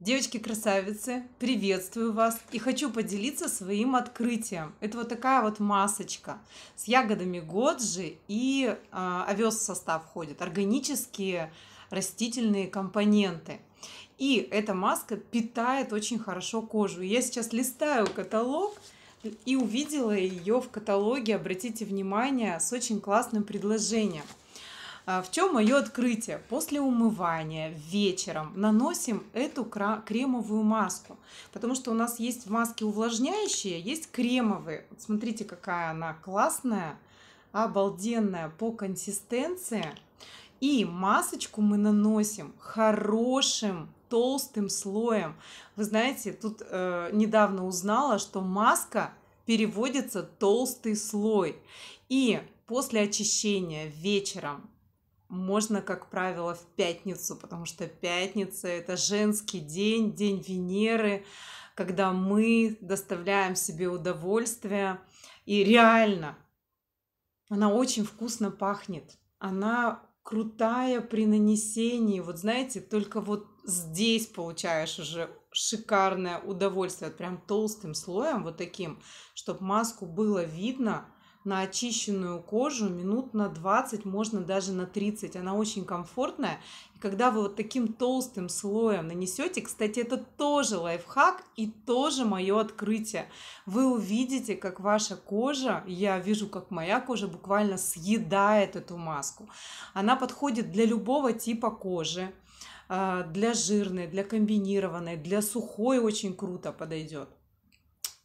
Девочки-красавицы, приветствую вас и хочу поделиться своим открытием. Это вот такая вот масочка с ягодами годжи и э, овес в состав входит, органические растительные компоненты. И эта маска питает очень хорошо кожу. Я сейчас листаю каталог и увидела ее в каталоге, обратите внимание, с очень классным предложением – а, в чем мое открытие? После умывания вечером наносим эту кремовую маску, потому что у нас есть в маске увлажняющие, есть кремовые. Вот смотрите, какая она классная, обалденная по консистенции. И масочку мы наносим хорошим толстым слоем. Вы знаете, тут э, недавно узнала, что маска переводится толстый слой. И после очищения вечером можно, как правило, в пятницу, потому что пятница — это женский день, день Венеры, когда мы доставляем себе удовольствие. И реально, она очень вкусно пахнет. Она крутая при нанесении. Вот знаете, только вот здесь получаешь уже шикарное удовольствие. Прям толстым слоем, вот таким, чтобы маску было видно — на очищенную кожу минут на 20, можно даже на 30. Она очень комфортная. И когда вы вот таким толстым слоем нанесете, кстати, это тоже лайфхак и тоже мое открытие. Вы увидите, как ваша кожа, я вижу, как моя кожа буквально съедает эту маску. Она подходит для любого типа кожи а, для жирной, для комбинированной, для сухой очень круто подойдет.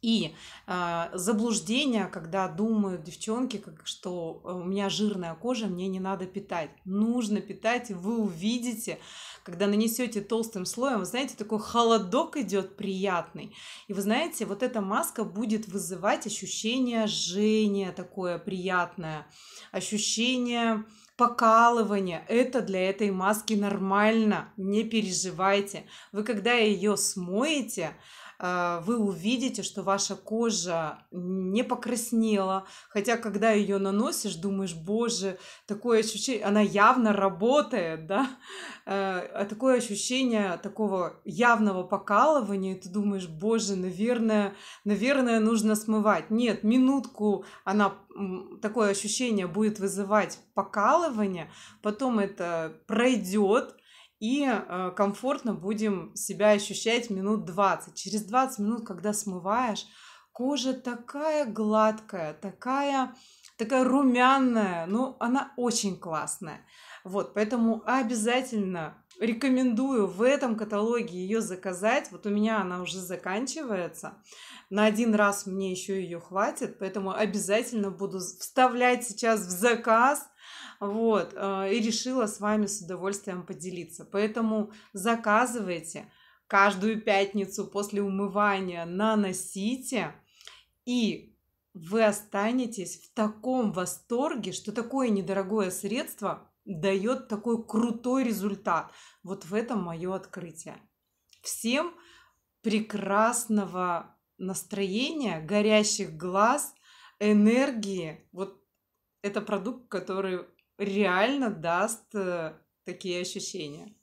И э, а, заблуждение, когда думают девчонки, как, что э, у меня жирная кожа, мне не надо питать. Нужно питать, и вы увидите, когда нанесете толстым слоем, вы знаете, такой холодок идет приятный. И вы знаете, вот эта маска будет вызывать ощущение жжения такое приятное, ощущение покалывания, Это для этой маски нормально, не переживайте. Вы когда ее смоете, а, вы увидите, что ваша кожа не покраснела, хотя когда ее наносишь, думаешь, боже, такое ощущение, она явно работает, да, а такое ощущение такого явного покалывания, ты думаешь, боже, наверное, наверное, нужно смывать. Нет, минутку она такое ощущение будет вызывать покалывание, потом это пройдет, и э, комфортно будем себя ощущать минут 20. Через 20 минут, когда смываешь, кожа такая гладкая, такая, такая румяная, ну, она очень классная. Вот, поэтому обязательно рекомендую в этом каталоге ее заказать. Вот у меня она уже заканчивается. На один раз мне еще ее хватит, поэтому обязательно буду вставлять сейчас в заказ – вот, э, и решила с вами с удовольствием поделиться. Поэтому заказывайте каждую пятницу после умывания наносите, и вы останетесь в таком восторге, что такое недорогое средство дает такой крутой результат. Вот в этом мое открытие. Всем прекрасного настроения, горящих глаз, энергии. Вот это продукт, который реально даст э, такие ощущения.